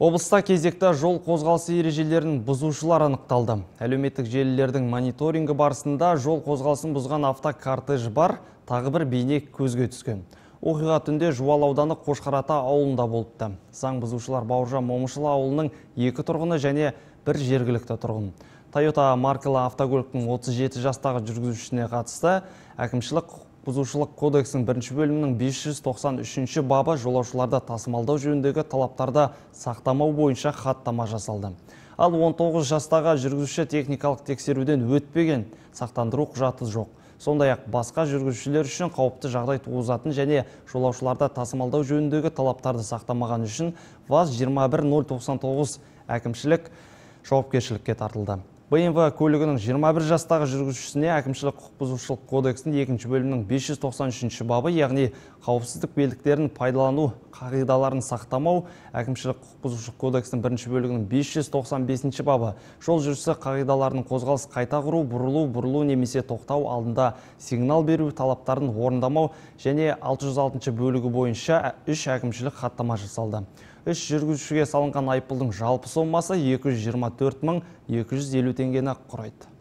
Облыста кезекті жол қозғалысы ережелерін бұзушылар анықталды. Әлеуметтік желілердің мониторингі барысында жол қозғалысын бұзған автокарты бар, тағы бір бейне көзге түскен. Оқиға түнде Жуал ауданы Қошқарата ауылында болыпты. Саң бұзушылар Бауыржан Момышылы ауылының екі тұрғыны және бір жергілікті тұрғын. Toyota маркалы автокөліктің 37 жастағы жүргізушісіне қатысты әкімшілік бұзушылық кодексінің бірінші бөлімінің 593 бабы жолаушыларда тасымалдау жөніндегі талаптарды сақтамау бойынша хаттама жасалды. Ал 19 жастағы жүргізуші техникалық тексеруден өтпеген сақтандыру құжаты жоқ. Сондай ақ басқа жүргізушілер үшін қауіпті жағдай туғызатын және жолаушыларды тасымалдау жөніндегі талаптарды сақтамаған үшін ВАЗ 21099 әкімшілік жауапкершілікке тартылды бмв көлігінің 21 жастағы жүргізушісіне әкімшілік құқық бұзушылық кодексінің екінші бөлімінің 593 бабы яғни қауіпсіздік белдіктерін пайдалану қағидаларын сақтамау әкімшілік құқық бұзушылық кодексінің бірінші бөлігінің 595 бабы жол жүрісі қағидаларының қозғалыс қайта құру бұрылу бұрылу немесе тоқтау алдында сигнал беру талаптарын орындамау және 606 бөлігі бойынша үш әкімшілік хаттама жасалды үш жүргізушіге салынған айыппұлдың жалпы сомасы төрт мың елу теңгені құрайды